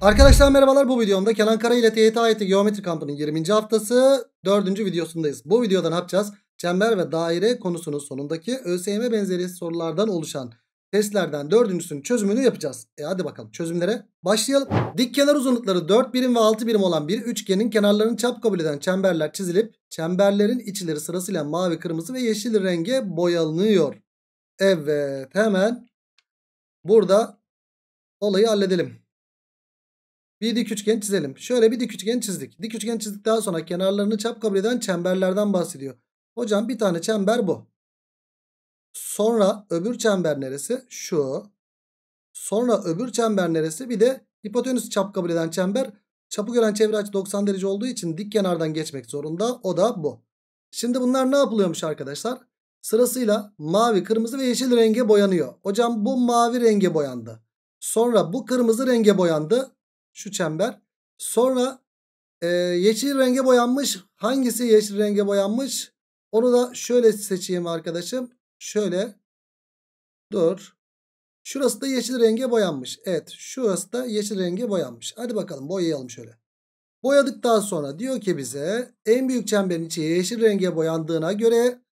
Arkadaşlar merhabalar bu videomda Kenan Kara ile TYT AYT Geometri Kampı'nın 20. haftası 4. videosundayız. Bu videoda ne yapacağız? Çember ve daire konusunun sonundaki ÖSYM benzeri sorulardan oluşan testlerden dördüncüsünün çözümünü yapacağız. E hadi bakalım çözümlere başlayalım. Dik kenar uzunlukları 4 birim ve 6 birim olan bir üçgenin kenarlarının çap kabul eden çemberler çizilip çemberlerin içleri sırasıyla mavi, kırmızı ve yeşil renge boyanıyor. Evet hemen burada olayı halledelim. Bir dik üçgen çizelim. Şöyle bir dik üçgen çizdik. Dik üçgen çizdikten sonra kenarlarını çap kabul eden çemberlerden bahsediyor. Hocam bir tane çember bu. Sonra öbür çember neresi? Şu. Sonra öbür çember neresi? Bir de hipotenüs çap kabul eden çember. Çapı gören çevre açı 90 derece olduğu için dik kenardan geçmek zorunda. O da bu. Şimdi bunlar ne yapılıyormuş arkadaşlar? Sırasıyla mavi, kırmızı ve yeşil renge boyanıyor. Hocam bu mavi renge boyandı. Sonra bu kırmızı renge boyandı. Şu çember. Sonra e, yeşil renge boyanmış. Hangisi yeşil renge boyanmış? Onu da şöyle seçeyim arkadaşım. Şöyle. Dur. Şurası da yeşil renge boyanmış. Evet şurası da yeşil renge boyanmış. Hadi bakalım boyayalım şöyle. Boyadıktan sonra diyor ki bize en büyük çemberin içi yeşil renge boyandığına göre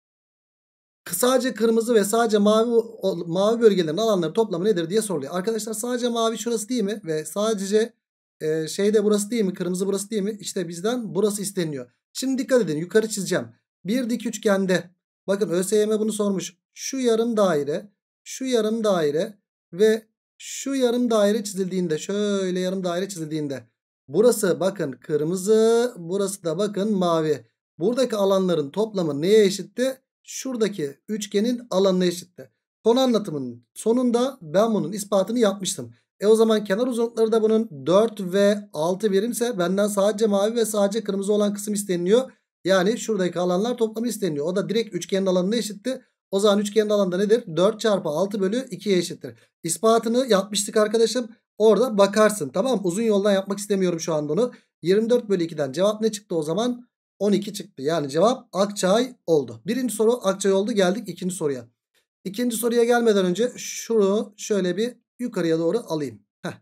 sadece kırmızı ve sadece mavi mavi bölgelerin alanları toplamı nedir diye soruluyor. Arkadaşlar sadece mavi şurası değil mi? Ve sadece e, şey burası değil mi? Kırmızı burası değil mi? İşte bizden burası isteniyor. Şimdi dikkat edin yukarı çizeceğim. Bir dik üçgende bakın ÖSYM bunu sormuş. Şu yarım daire, şu yarım daire ve şu yarım daire çizildiğinde şöyle yarım daire çizildiğinde burası bakın kırmızı burası da bakın mavi. Buradaki alanların toplamı neye eşitti? Şuradaki üçgenin alanına eşitti. Konu anlatımının sonunda ben bunun ispatını yapmıştım. E o zaman kenar uzunlukları da bunun 4 ve 6 birimse benden sadece mavi ve sadece kırmızı olan kısım isteniliyor. Yani şuradaki alanlar toplamı isteniliyor. O da direkt üçgenin alanına eşitti. O zaman üçgenin alanında nedir? 4 çarpı 6 bölü 2'ye eşittir. İspatını yapmıştık arkadaşım. Orada bakarsın tamam Uzun yoldan yapmak istemiyorum şu anda onu. 24 bölü 2'den cevap ne çıktı o zaman? 12 çıktı. Yani cevap Akçay oldu. Birinci soru Akçay oldu. Geldik ikinci soruya. İkinci soruya gelmeden önce şunu şöyle bir yukarıya doğru alayım. Heh,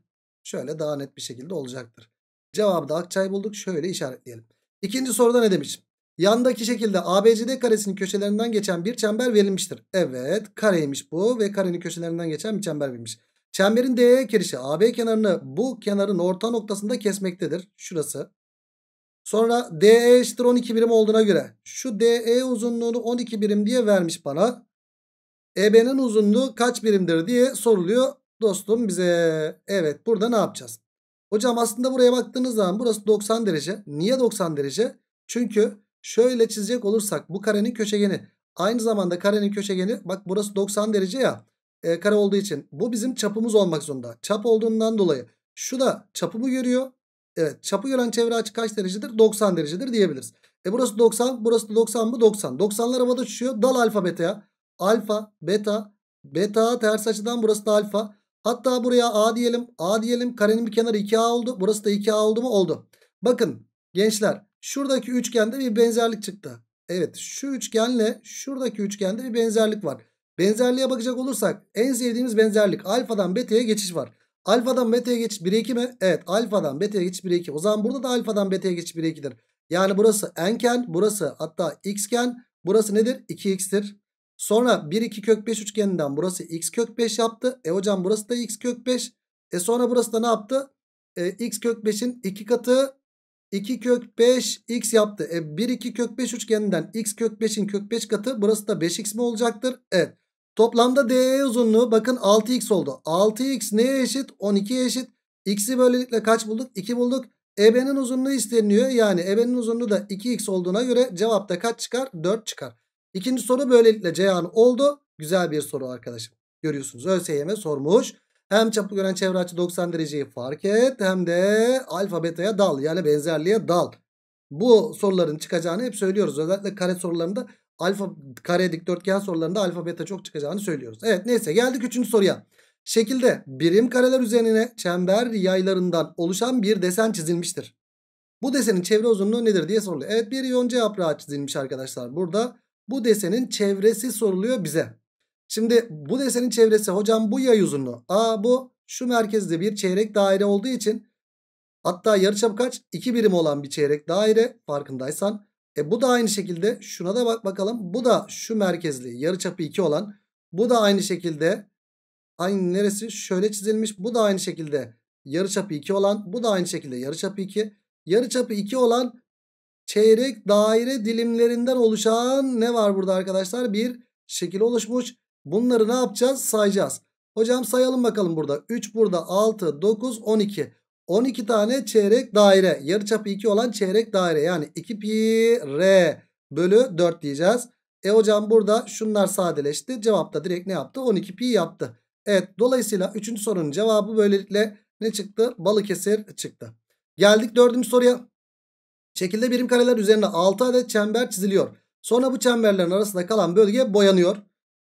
şöyle daha net bir şekilde olacaktır. Cevabı da Akçay bulduk. Şöyle işaretleyelim. İkinci soruda ne demiş? Yandaki şekilde ABCD karesinin köşelerinden geçen bir çember verilmiştir. Evet kareymiş bu ve karenin köşelerinden geçen bir çember verilmiş. Çemberin DE kirişi AB kenarını bu kenarın orta noktasında kesmektedir. Şurası. Sonra DE eşittir 12 birim olduğuna göre şu DE uzunluğunu 12 birim diye vermiş bana. EB'nin uzunluğu kaç birimdir diye soruluyor dostum bize. Evet burada ne yapacağız? Hocam aslında buraya baktığınız zaman burası 90 derece. Niye 90 derece? Çünkü şöyle çizecek olursak bu karenin köşegeni. Aynı zamanda karenin köşegeni bak burası 90 derece ya e, kare olduğu için bu bizim çapımız olmak zorunda. Çap olduğundan dolayı şu da çapımı görüyor. Evet çapı gören çevre açı kaç derecedir? 90 derecedir diyebiliriz. E burası 90 burası da 90 bu 90. 90'lar havada uçuşuyor. Dal alfa beta ya Alfa beta beta ters açıdan burası da alfa. Hatta buraya A diyelim. A diyelim. Karenin bir kenarı 2A oldu. Burası da 2A oldu mu? Oldu. Bakın gençler şuradaki üçgende bir benzerlik çıktı. Evet şu üçgenle şuradaki üçgende bir benzerlik var. Benzerliğe bakacak olursak en sevdiğimiz benzerlik alfadan beta'ya geçiş var. Alfadan beta'ya geçiş 1'e 2 mi? Evet alfadan beta'ya geçiş 1'e 2. O zaman burada da alfadan beta'ya geçiş 1'e 2'dir. Yani burası n'ken burası hatta x'ken burası nedir? 2x'tir. Sonra 1 2 kök 5 üçgeninden burası x kök 5 yaptı. E hocam burası da x kök 5. E sonra burası da ne yaptı? E, x kök 5'in 2 katı 2 kök 5 x yaptı. E 1 2 kök 5 üçgeninden x kök 5'in kök 5 katı burası da 5x mi olacaktır? Evet. Toplamda DE uzunluğu bakın 6x oldu. 6x neye eşit? 12'ye eşit. X'i böylelikle kaç bulduk? 2 bulduk. EB'nin uzunluğu isteniyor. Yani EB'nin uzunluğu da 2x olduğuna göre cevapta kaç çıkar? 4 çıkar. İkinci soru böylelikle Ceyhan oldu. Güzel bir soru arkadaşım. Görüyorsunuz ÖSYM sormuş. Hem çapı gören çevre açı 90 dereceyi fark et hem de alfa beta'ya dal yani benzerliğe dal. Bu soruların çıkacağını hep söylüyoruz. Özellikle kare sorularında alfa kare dikdörtgen sorularında alfa beta çok çıkacağını söylüyoruz. Evet neyse geldik 3. soruya. Şekilde birim kareler üzerine çember yaylarından oluşan bir desen çizilmiştir. Bu desenin çevre uzunluğu nedir diye soruluyor. Evet bir yonca yaprağı çizilmiş arkadaşlar. Burada bu desenin çevresi soruluyor bize. Şimdi bu desenin çevresi hocam bu yay uzunluğu. Aa bu şu merkezde bir çeyrek daire olduğu için hatta yarıçap kaç? 2 birim olan bir çeyrek daire farkındaysan. E bu da aynı şekilde şuna da bak bakalım. Bu da şu merkezli yarıçapı 2 olan. Bu da aynı şekilde aynı neresi şöyle çizilmiş. Bu da aynı şekilde yarıçapı 2 olan. Bu da aynı şekilde yarıçapı 2. Yarıçapı 2 olan çeyrek daire dilimlerinden oluşan ne var burada arkadaşlar? Bir şekil oluşmuş. Bunları ne yapacağız? Sayacağız. Hocam sayalım bakalım burada. 3 burada 6, 9, 12. 12 tane çeyrek daire. Yarıçapı 2 olan çeyrek daire. Yani 2 pi r bölü 4 diyeceğiz. E hocam burada şunlar sadeleşti. Cevapta direkt ne yaptı? 12 pi yaptı. Evet dolayısıyla 3. sorunun cevabı böylelikle ne çıktı? Balıkesir çıktı. Geldik 4. soruya. Şekilde birim kareler üzerine 6 adet çember çiziliyor. Sonra bu çemberlerin arasında kalan bölge boyanıyor.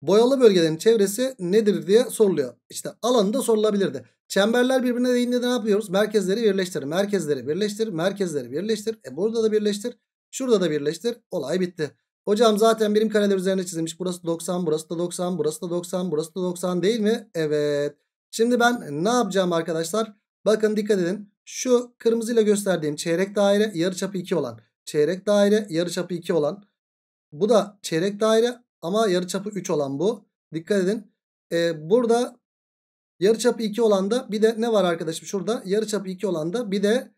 Boyalı bölgelerin çevresi nedir diye soruluyor. İşte alanı da sorulabilirdi. Çemberler birbirine değindiğinde ne yapıyoruz? Merkezleri birleştir, merkezleri birleştir, merkezleri birleştir. E burada da birleştir, şurada da birleştir. Olay bitti. Hocam zaten birim kareler üzerine çizilmiş. Burası 90, burası da 90, burası da 90, burası da 90 değil mi? Evet. Şimdi ben ne yapacağım arkadaşlar? Bakın dikkat edin şu kırmızıyla gösterdiğim çeyrek daire yarıçapı 2 olan çeyrek daire yarıçapı 2 olan bu da çeyrek daire ama yarıçapı 3 olan bu. Dikkat edin. Ee, burada yarıçapı 2 olan da bir de ne var arkadaşım şurada yarıçapı 2 olan da bir de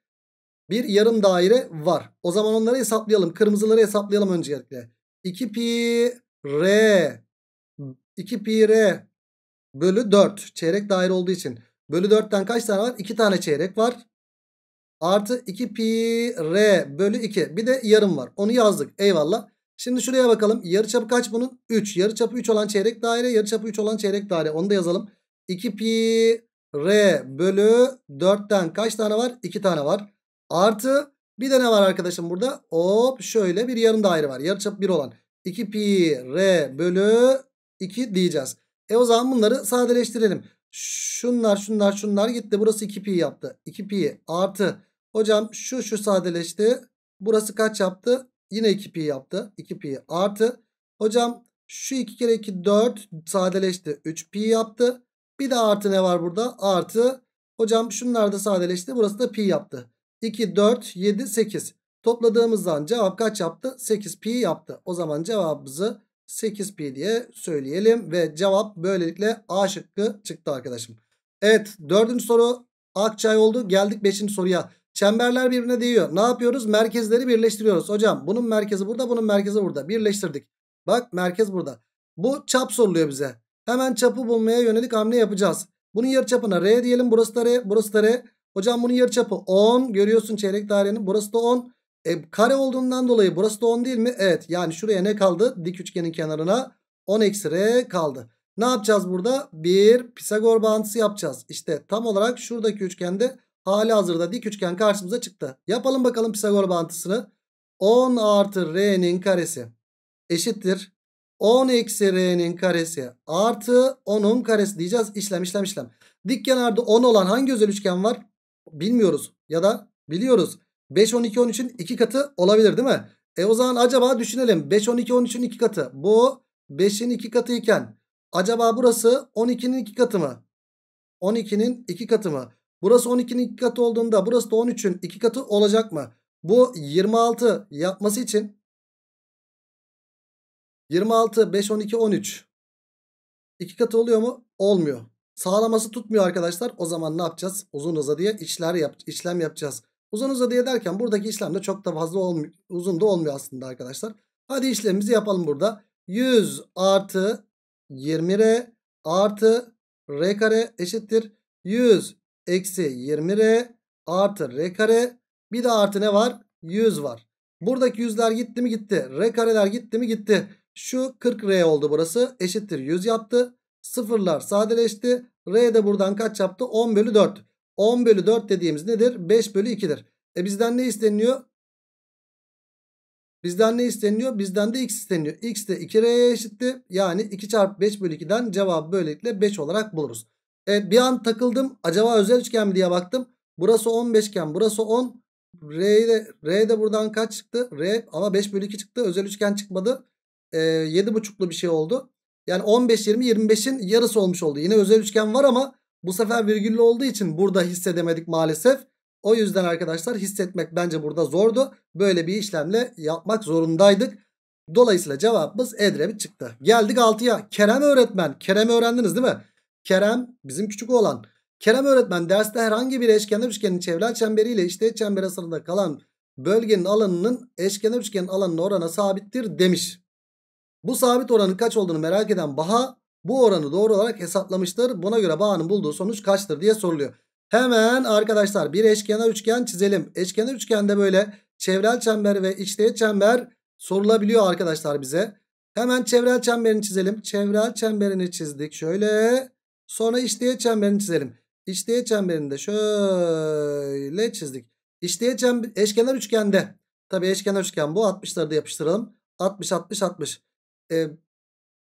bir yarım daire var. O zaman onları hesaplayalım. Kırmızıları hesaplayalım öncelikle. 2 pi r 2 pi r bölü 4 çeyrek daire olduğu için bölü 4'ten kaç tane var? 2 tane çeyrek var. Artı 2 pi r bölü 2. Bir de yarım var. Onu yazdık. Eyvallah. Şimdi şuraya bakalım. Yarı Yarıçapı kaç bunun? 3. Yarı çapı 3 olan çeyrek daire. Yarı çapı 3 olan çeyrek daire. Onu da yazalım. 2 pi r bölü 4'ten kaç tane var? 2 tane var. Artı bir de ne var arkadaşım burada? Hop şöyle bir yarım daire var. Yarı Yarıçapı 1 olan. 2 pi r bölü 2 diyeceğiz. E o zaman bunları sadeleştirelim. Şunlar şunlar şunlar gitti. Burası 2 pi yaptı. 2 pi artı Hocam şu şu sadeleşti. Burası kaç yaptı? Yine 2 pi yaptı. 2 pi artı. Hocam şu 2 kere 2 4 sadeleşti. 3 pi yaptı. Bir de artı ne var burada? Artı. Hocam şunlar da sadeleşti. Burası da pi yaptı. 2, 4, 7, 8. Topladığımızdan cevap kaç yaptı? 8 pi yaptı. O zaman cevabımızı 8 pi diye söyleyelim. Ve cevap böylelikle A şıkkı çıktı arkadaşım. Evet dördüncü soru Akçay oldu. Geldik beşinci soruya. Çemberler birbirine değiyor. Ne yapıyoruz? Merkezleri birleştiriyoruz. Hocam bunun merkezi burada, bunun merkezi burada. Birleştirdik. Bak merkez burada. Bu çap soruluyor bize. Hemen çapı bulmaya yönelik hamle yapacağız. Bunun yarıçapına R diyelim. Burası da R, burası da R. Hocam bunun yarıçapı 10. Görüyorsun çeyrek dairenin. Burası da 10. E, kare olduğundan dolayı burası da 10 değil mi? Evet. Yani şuraya ne kaldı? Dik üçgenin kenarına 10 eksi R kaldı. Ne yapacağız burada? Bir Pisagor bağıntısı yapacağız. İşte tam olarak şuradaki üçgende Hali hazırda dik üçgen karşımıza çıktı. Yapalım bakalım Pisagor bağıntısını. 10 artı r'nin karesi eşittir. 10 eksi r'nin karesi artı 10'un karesi diyeceğiz. İşlem işlem işlem. Dik kenarda 10 olan hangi özel üçgen var? Bilmiyoruz ya da biliyoruz. 5, 12, 13'ün 2 katı olabilir değil mi? E o zaman acaba düşünelim. 5, 12, 13'ün 2 katı. Bu 5'in 2 katı iken acaba burası 12'nin 2 katı mı? 12'nin 2 katı mı? Burası 12'nin 2 katı olduğunda burası da 13'ün 2 katı olacak mı? Bu 26 yapması için 26 5 12 13 2 katı oluyor mu? Olmuyor. Sağlaması tutmuyor arkadaşlar. O zaman ne yapacağız? Uzun uzadıya işler yap işlem yapacağız. Uzun uzadıya derken buradaki işlem de çok da fazla olmuyor. Uzun da olmuyor aslında arkadaşlar. Hadi işlemimizi yapalım burada. 100 artı 20R artı R kare eşittir. 100 eksi 20R artı R kare bir de artı ne var? 100 var. Buradaki yüzler gitti mi gitti. R kareler gitti mi gitti. Şu 40R oldu burası. Eşittir 100 yaptı. Sıfırlar sadeleşti. R de buradan kaç yaptı? 10 bölü 4. 10 bölü 4 dediğimiz nedir? 5 bölü 2'dir. E bizden ne isteniyor Bizden ne isteniyor Bizden de x isteniyor x de 2R'ye eşitti. Yani 2 çarpı 5 bölü 2'den cevabı böylelikle 5 olarak buluruz. E bir an takıldım. Acaba özel üçgen mi diye baktım. Burası 15 iken burası 10. R de, R de buradan kaç çıktı? R ama 5 bölü 2 çıktı. Özel üçgen çıkmadı. E, 7,5'lu bir şey oldu. Yani 15, 20, 25'in yarısı olmuş oldu. Yine özel üçgen var ama bu sefer virgüllü olduğu için burada hissedemedik maalesef. O yüzden arkadaşlar hissetmek bence burada zordu. Böyle bir işlemle yapmak zorundaydık. Dolayısıyla cevabımız edrebi çıktı. Geldik 6'ya. Kerem öğretmen. Kerem'i öğrendiniz değil mi? Kerem bizim küçük oğlan. Kerem öğretmen derste herhangi bir eşkenar üçgenin çevre çemberiyle işte çember arasında kalan bölgenin alanının eşkenar üçgenin alanının orana sabittir demiş. Bu sabit oranın kaç olduğunu merak eden Baha bu oranı doğru olarak hesaplamıştır. Buna göre Baha'nın bulduğu sonuç kaçtır diye soruluyor. Hemen arkadaşlar bir eşkenar üçgen çizelim. Eşkenar üçgende böyle çevrel çember ve içteğet çember sorulabiliyor arkadaşlar bize. Hemen çevrel çemberini çizelim. Çevrel çemberini çizdik. Şöyle Sonra işleye çemberini çizelim. İşleye çemberini de şöyle çizdik. İşleye çember eşkenar üçgende. Tabii eşkenar üçgen bu. 60'ları da yapıştıralım. 60 60 60. Ee,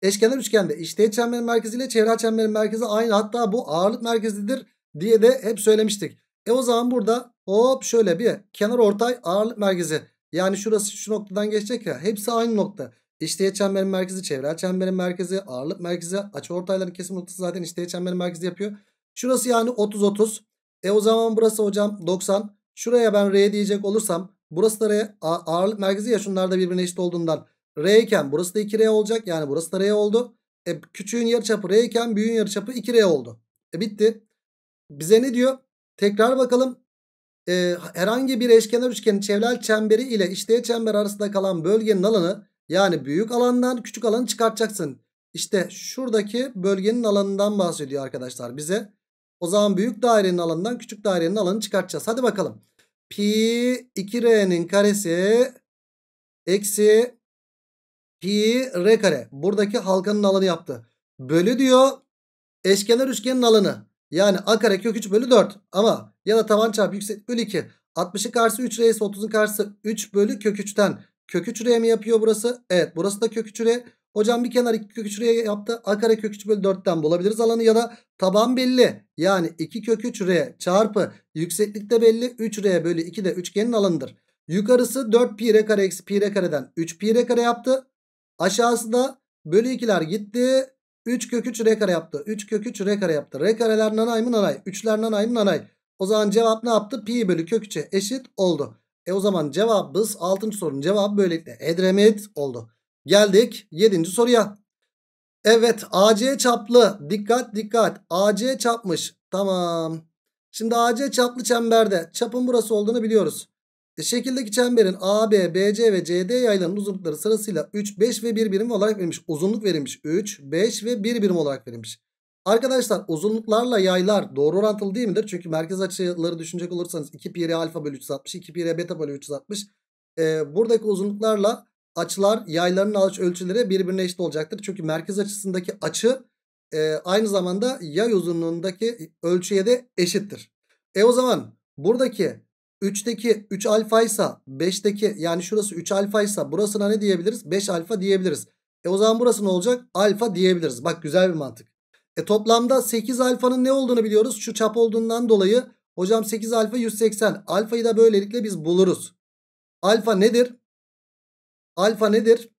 eşkenar üçgende işleye çemberin merkezi ile çevre çemberin merkezi aynı. Hatta bu ağırlık merkezidir diye de hep söylemiştik. E o zaman burada hop şöyle bir kenar ortay ağırlık merkezi. Yani şurası şu noktadan geçecek ya. Hepsi aynı nokta. İşleye çemberin merkezi, çevrel çemberin merkezi, ağırlık merkezi, açıortayların kesim noktası zaten işleye çemberin merkezi yapıyor. Şurası yani 30-30. E o zaman burası hocam 90. Şuraya ben R diyecek olursam burası da R ağırlık merkezi ya şunlar da birbirine eşit olduğundan R iken burası da 2R olacak. Yani burası da R oldu. E küçüğün yarıçapı R iken büyüğün yarıçapı 2R oldu. E bitti. Bize ne diyor? Tekrar bakalım. E, herhangi bir eşkenar üçgenin çevrel çemberi ile işleye çember arasında kalan bölgenin alanı yani büyük alandan küçük alanı çıkartacaksın. İşte şuradaki bölgenin alanından bahsediyor arkadaşlar bize. O zaman büyük dairenin alanından küçük dairenin alanını çıkartacağız. Hadi bakalım. Pi 2R'nin karesi eksi pi R kare. Buradaki halkanın alanı yaptı. Bölü diyor eşkenar üçgenin alanı. Yani A kare kök 3 bölü 4. Ama ya da tavan çarpı yükseklik bölü 2. 60'ın karşısı 3 R 30'un karşısı 3 bölü kök 3'ten. Kök 3 mi yapıyor burası? Evet burası da kök 3 Hocam bir kenar 2 kök 3 yaptı. A kare kök 3 bölü 4'ten bulabiliriz alanı ya da taban belli. Yani 2 kök 3 r çarpı yükseklikte belli 3 r bölü 2 de üçgenin alanıdır. Yukarısı 4 pi r kare eksi pi r kareden 3 pi r kare yaptı. Aşağısı da bölü 2'ler gitti. 3 kök 3 r kare yaptı. 3 kök 3 r kare yaptı. R kareler nanay mı nanay? 3'ler nanay mı nanay? O zaman cevap ne yaptı? Pi bölü kök 3'e eşit oldu. E o zaman cevabımız 6. sorunun cevabı böylelikle Edremit oldu. Geldik 7. soruya. Evet AC çaplı dikkat dikkat AC çapmış tamam. Şimdi AC çaplı çemberde çapın burası olduğunu biliyoruz. E, şekildeki çemberin AB, BC ve CD yaylarının uzunlukları sırasıyla 3, 5 ve 1 birim olarak verilmiş. Uzunluk verilmiş 3, 5 ve 1 birim olarak verilmiş. Arkadaşlar uzunluklarla yaylar doğru orantılı değil midir? Çünkü merkez açıları düşünecek olursanız 2 pi r alfa bölü 360, 2 pi r beta bölü 360. Ee, buradaki uzunluklarla açılar yayların ağaç ölçüleri birbirine eşit olacaktır. Çünkü merkez açısındaki açı e, aynı zamanda yay uzunluğundaki ölçüye de eşittir. E o zaman buradaki 3'teki 3 alfa ise 5'teki yani şurası 3 alfa ise burasına ne diyebiliriz? 5 alfa diyebiliriz. E o zaman burası ne olacak? Alfa diyebiliriz. Bak güzel bir mantık. E toplamda 8 alfanın ne olduğunu biliyoruz. Şu çap olduğundan dolayı hocam 8 alfa 180. Alfayı da böylelikle biz buluruz. Alfa nedir? Alfa nedir?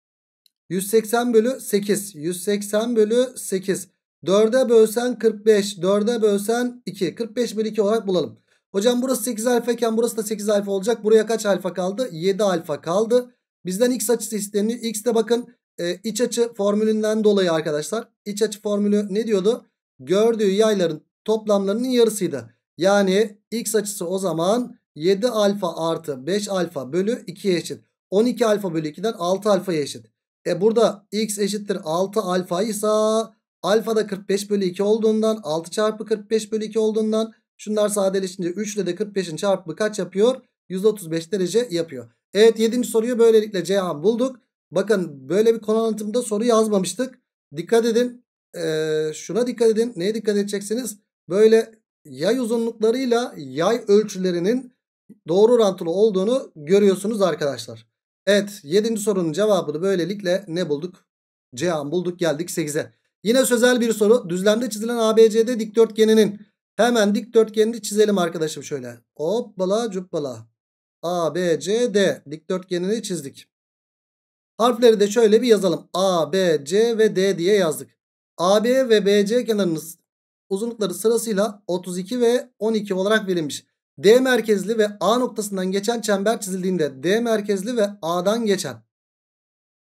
180 bölü 8. 180 bölü 8. 4'e bölsen 45. 4'e bölsen 2. 45 bölü 2 olarak bulalım. Hocam burası 8 alfa iken burası da 8 alfa olacak. Buraya kaç alfa kaldı? 7 alfa kaldı. Bizden x açısı isteniyor. X de bakın e, iç açı formülünden dolayı arkadaşlar iç açı formülü ne diyordu? Gördüğü yayların toplamlarının yarısıydı. Yani x açısı o zaman 7 alfa artı 5 alfa bölü 2'ye eşit. 12 alfa bölü 2'den 6 alfaya eşit. E burada x eşittir 6 alfa ise alfa da 45 bölü 2 olduğundan 6 çarpı 45 bölü 2 olduğundan şunlar sadeleşince 3 ile de 45'in çarpımı kaç yapıyor? 135 derece yapıyor. Evet 7. soruyu böylelikle cevabı bulduk. Bakın böyle bir konu anlatımda soru yazmamıştık. Dikkat edin. Ee, şuna dikkat edin. Neye dikkat edeceksiniz? Böyle yay uzunluklarıyla yay ölçülerinin doğru orantılı olduğunu görüyorsunuz arkadaşlar. Evet 7. sorunun cevabını böylelikle ne bulduk? C Cihan bulduk geldik 8'e. Yine sözel bir soru. Düzlemde çizilen ABCD dikdörtgeninin hemen dikdörtgenini çizelim arkadaşım şöyle. Hoppala cuppala. ABCD dikdörtgenini çizdik. Harfleri de şöyle bir yazalım. A, B, C ve D diye yazdık. AB ve BC kenarınız uzunlukları sırasıyla 32 ve 12 olarak verilmiş. D merkezli ve A noktasından geçen çember çizildiğinde D merkezli ve A'dan geçen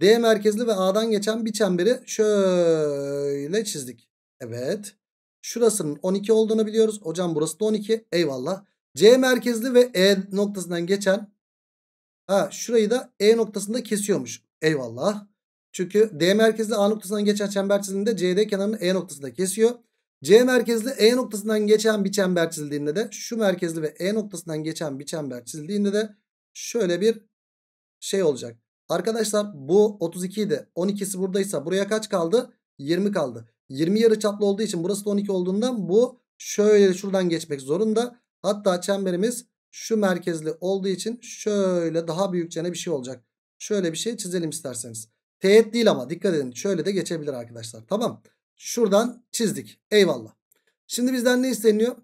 D merkezli ve A'dan geçen bir çemberi şöyle çizdik. Evet. Şurasının 12 olduğunu biliyoruz. Hocam burası da 12. Eyvallah. C merkezli ve E noktasından geçen ha şurayı da E noktasında kesiyormuş. Eyvallah. Çünkü D merkezli A noktasından geçen çember çizildiğinde CD kenarının E noktasında kesiyor. C merkezli E noktasından geçen bir çember çizildiğinde de şu merkezli ve E noktasından geçen bir çember çizildiğinde de şöyle bir şey olacak. Arkadaşlar bu 32 idi. 12'si buradaysa buraya kaç kaldı? 20 kaldı. 20 yarı çaplı olduğu için burası da 12 olduğundan bu şöyle şuradan geçmek zorunda. Hatta çemberimiz şu merkezli olduğu için şöyle daha büyükçene bir şey olacak. Şöyle bir şey çizelim isterseniz. Teğet değil ama dikkat edin. Şöyle de geçebilir arkadaşlar. Tamam. Şuradan çizdik. Eyvallah. Şimdi bizden ne isteniyor?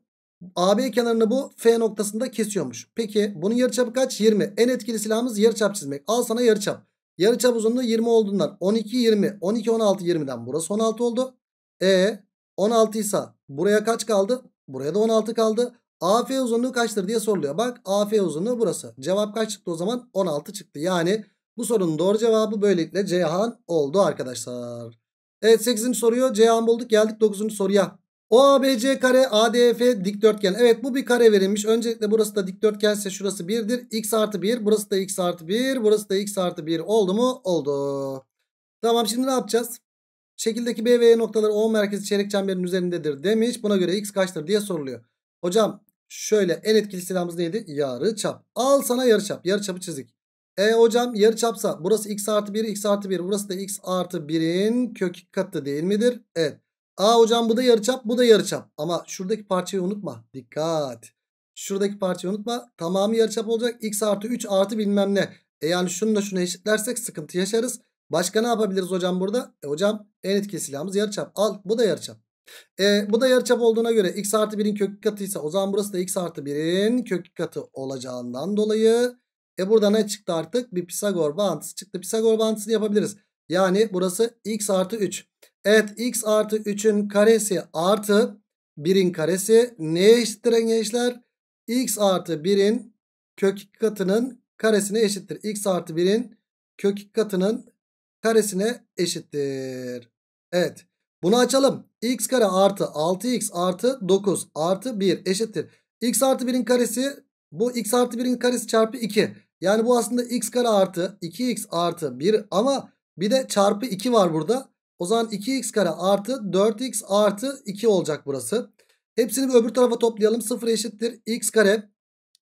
AB kenarını bu F noktasında kesiyormuş. Peki bunun yarıçapı kaç? 20. En etkili silahımız yarıçap çizmek. Al sana yarıçap. Yarıçap uzunluğu 20 olduğundan 12 20. 12 16 20'den burası 16 oldu. E 16 ise buraya kaç kaldı? Buraya da 16 kaldı. AF uzunluğu kaçtır diye soruluyor. Bak AF uzunluğu burası. Cevap kaç çıktı o zaman? 16 çıktı. Yani bu sorunun doğru cevabı böylelikle Ceyhan oldu arkadaşlar. Evet 8. soruyu Ceyhan bulduk. Geldik 9. soruya. OABC kare ADF dikdörtgen. Evet bu bir kare verilmiş. Öncelikle burası da dikdörtgense şurası 1'dir. X artı 1. Burası da X artı 1. Burası da X artı 1. Oldu mu? Oldu. Tamam şimdi ne yapacağız? Şekildeki B ve E noktaları O merkezi çeyrek çemberin üzerindedir demiş. Buna göre X kaçtır diye soruluyor. Hocam şöyle en etkili silahımız neydi? Yarı çap. Al sana yarı çap. Yarı çapı çizik. E hocam yarı çapsa burası x artı 1 x artı 1 burası da x artı 1'in kök katı değil midir? Evet. A hocam bu da yarı çap, bu da yarı çap. Ama şuradaki parçayı unutma. Dikkat. Şuradaki parçayı unutma. Tamamı çap olacak. X artı 3 artı bilmem ne. E yani şununla şunu eşitlersek sıkıntı yaşarız. Başka ne yapabiliriz hocam burada? E hocam en etkili silahımız çap. Al bu da yarıçap. E, bu da yarı çap olduğuna göre x artı 1'in kök katıysa o zaman burası da x artı 1'in kök katı olacağından dolayı e burada ne çıktı artık? Bir Pisagor bağıntısı çıktı. Pisagor bağıntısını yapabiliriz. Yani burası x artı 3. Evet x artı 3'ün karesi artı 1'in karesi neye eşittir gençler? x artı 1'in kök katının karesine eşittir. x artı 1'in kök katının karesine eşittir. Evet bunu açalım. x kare artı 6x artı 9 artı 1 eşittir. x artı 1'in karesi bu x artı 1'in karesi çarpı 2. Yani bu aslında x kare artı 2x artı 1 ama bir de çarpı 2 var burada. O zaman 2x kare artı 4x artı 2 olacak burası. Hepsini bir öbür tarafa toplayalım. 0 eşittir x kare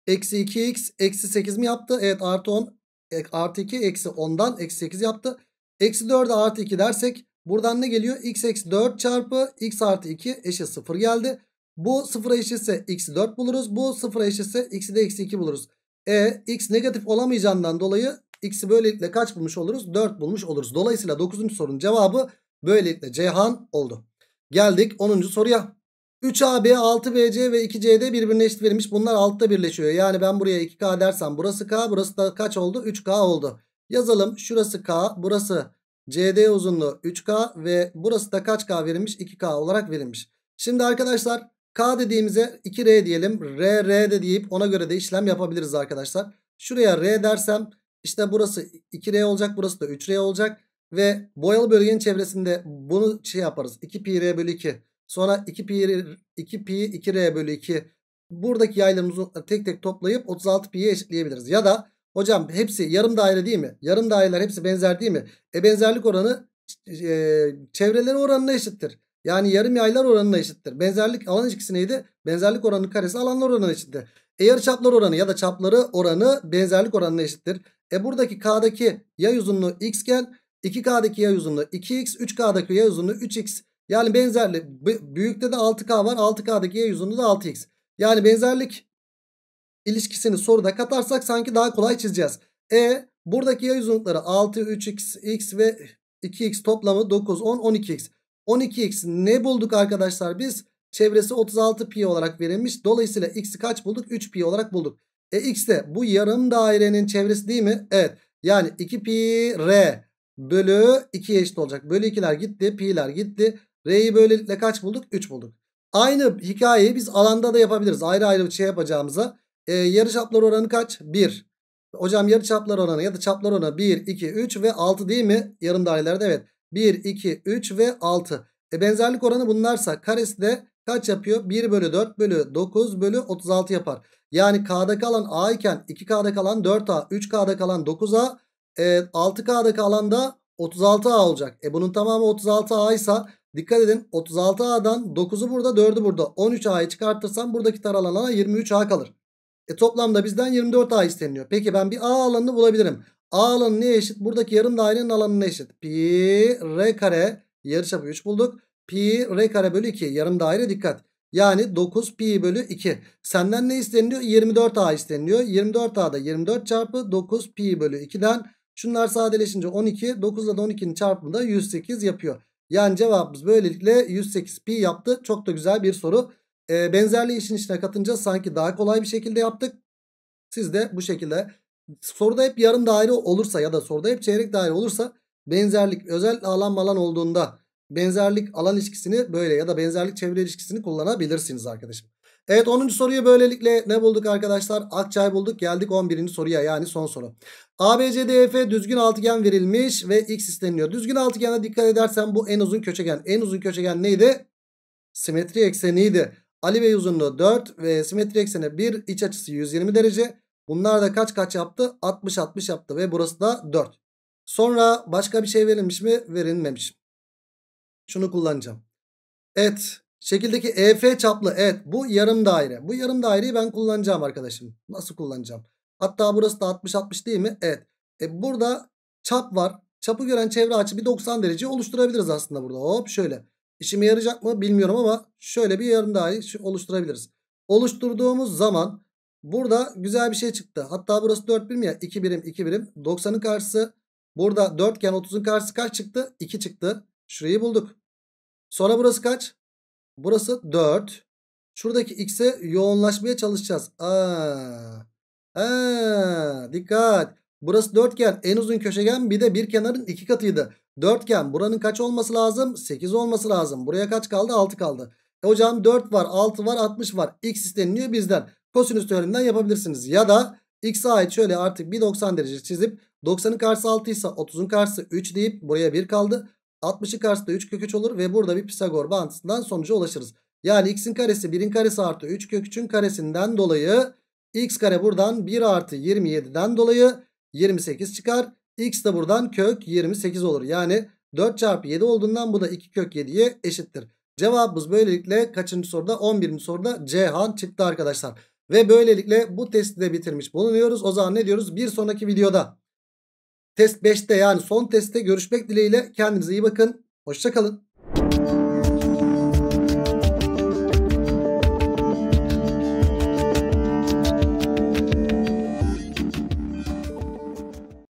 eksi 2x eksi 8 mi yaptı? Evet artı 10 e, artı 2 eksi 10'dan eksi 8 yaptı. Eksi 4'e artı 2 dersek buradan ne geliyor? x eksi 4 çarpı x artı 2 eşit 0 geldi. Bu sıfıra eşitse x'i 4 buluruz. Bu sıfıra eşitse x'i de eksi 2 buluruz. E x negatif olamayacağından dolayı x'i böylelikle kaç bulmuş oluruz? 4 bulmuş oluruz. Dolayısıyla 9. sorunun cevabı böylelikle Ceyhan oldu. Geldik 10. soruya. 3AB, 6BC ve 2CD birbirine eşit verilmiş. Bunlar altta birleşiyor. Yani ben buraya 2K dersem burası K, burası da kaç oldu? 3K oldu. Yazalım. Şurası K, burası CD uzunluğu 3K ve burası da kaç K verilmiş? 2K olarak verilmiş. Şimdi arkadaşlar K dediğimize 2R diyelim. R, R de deyip ona göre de işlem yapabiliriz arkadaşlar. Şuraya R dersem işte burası 2R olacak. Burası da 3R olacak. Ve boyalı bölgenin çevresinde bunu şey yaparız. 2 πr bölü 2. Sonra 2 pi, 2 π 2 r bölü 2. Buradaki yaylarımızı tek tek toplayıp 36 πye eşitleyebiliriz. Ya da hocam hepsi yarım daire değil mi? Yarım daireler hepsi benzer değil mi? E benzerlik oranı e, çevreleri oranına eşittir. Yani yarım yaylar oranına eşittir. Benzerlik alan ilişkisi neydi? Benzerlik oranının karesi alanlar oranına eşittir. E yarı çaplar oranı ya da çapları oranı benzerlik oranına eşittir. E buradaki K'daki yay uzunluğu x gel, 2K'daki yay uzunluğu 2x 3K'daki yay uzunluğu 3x. Yani benzerlik büyükte de 6K var 6K'daki yay uzunluğu da 6x. Yani benzerlik ilişkisini soruda katarsak sanki daha kolay çizeceğiz. E buradaki yay uzunlukları 6 3x x ve 2x toplamı 9 10 12x. 12x ne bulduk arkadaşlar biz? Çevresi 36 pi olarak verilmiş. Dolayısıyla x'i kaç bulduk? 3 pi olarak bulduk. E x de bu yarım dairenin çevresi değil mi? Evet. Yani 2 pi r bölü 2 eşit olacak. Bölü 2'ler gitti. Pi'ler gitti. R'yi böylelikle kaç bulduk? 3 bulduk. Aynı hikayeyi biz alanda da yapabiliriz. Ayrı ayrı bir şey yapacağımıza. E, yarı çaplar oranı kaç? 1. Hocam yarı çaplar oranı ya da çaplar oranı 1, 2, 3 ve 6 değil mi? Yarım dairelerde evet. 1, 2, 3 ve 6. E benzerlik oranı bunlarsa karesi de kaç yapıyor? 1 bölü 4 bölü 9 bölü 36 yapar. Yani K'da kalan A iken 2K'da kalan 4A, 3K'da kalan 9A, e, 6K'da kalan da 36A olacak. E bunun tamamı 36A ise dikkat edin 36A'dan 9'u burada 4'ü burada 13A'yı çıkartırsam buradaki taralanana 23A kalır. E toplamda bizden 24A isteniyor. Peki ben bir A alanını bulabilirim. A ne eşit? Buradaki yarım dairenin alanına eşit. Pi r kare yarıçapı 3 bulduk. Pi r kare bölü 2 yarım daire dikkat. Yani 9 pi bölü 2. Senden ne isteniliyor? 24 a isteniliyor. 24 a'da 24 çarpı 9 pi bölü 2'den şunlar sadeleşince 12. 9 ile 12'nin çarpımı da 108 yapıyor. Yani cevabımız böylelikle 108 pi yaptı. Çok da güzel bir soru. Ee, benzerliği işin içine katınca sanki daha kolay bir şekilde yaptık. Siz de bu şekilde soruda hep yarım daire olursa ya da soruda hep çeyrek daire olursa benzerlik özel alan malan olduğunda benzerlik alan ilişkisini böyle ya da benzerlik çevre ilişkisini kullanabilirsiniz arkadaşım. Evet 10. soruyu böylelikle ne bulduk arkadaşlar? Akçay bulduk. Geldik 11. soruya yani son soru. ABCDF e, düzgün altıgen verilmiş ve x isteniliyor. Düzgün altıgene dikkat edersen bu en uzun köşegen. En uzun köşegen neydi? Simetri ekseniydi. Ali Bey uzunluğu 4 ve simetri ekseni 1 iç açısı 120 derece. Bunlar da kaç kaç yaptı? 60-60 yaptı ve burası da 4. Sonra başka bir şey verilmiş mi? Verilmemiş. Şunu kullanacağım. Evet. Şekildeki EF çaplı evet bu yarım daire. Bu yarım daireyi ben kullanacağım arkadaşım. Nasıl kullanacağım? Hatta burası da 60-60 değil mi? Evet. E burada çap var. Çapı gören çevre açı bir 90 derece oluşturabiliriz aslında burada. Hop şöyle. İşime yarayacak mı bilmiyorum ama şöyle bir yarım daire oluşturabiliriz. Oluşturduğumuz zaman Burada güzel bir şey çıktı. Hatta burası 4 birim ya. 2 birim 2 birim. 90'ın karşısı. Burada 4 iken 30'un karşısı kaç çıktı? 2 çıktı. Şurayı bulduk. Sonra burası kaç? Burası 4. Şuradaki x'e yoğunlaşmaya çalışacağız. Aa. Aa, dikkat. Burası dörtgen en uzun köşegen bir de bir kenarın iki katıydı. Dörtgen buranın kaç olması lazım? 8 olması lazım. Buraya kaç kaldı? 6 kaldı. E hocam 4 var 6 var 60 var. X isteniliyor bizden. Kosinüs teoreminden yapabilirsiniz. Ya da x'e ait şöyle artık bir 90 derece çizip 90'ın karşısı 6 ise 30'un karşısı 3 deyip buraya 1 kaldı. 60'ın karşısı da 3 kök 3 olur ve burada bir Pisagor bağıntısından sonuca ulaşırız. Yani x'in karesi 1'in karesi artı 3 kök 3'ün karesinden dolayı x kare buradan 1 artı 27'den dolayı 28 çıkar. x de buradan kök 28 olur. Yani 4 çarpı 7 olduğundan bu da 2 kök 7'ye eşittir. Cevabımız böylelikle kaçıncı soruda? 11. soruda Cihan çıktı arkadaşlar. Ve böylelikle bu testi de bitirmiş bulunuyoruz. O zaman ne diyoruz? Bir sonraki videoda test 5'te yani son testte görüşmek dileğiyle kendinize iyi bakın. Hoşçakalın.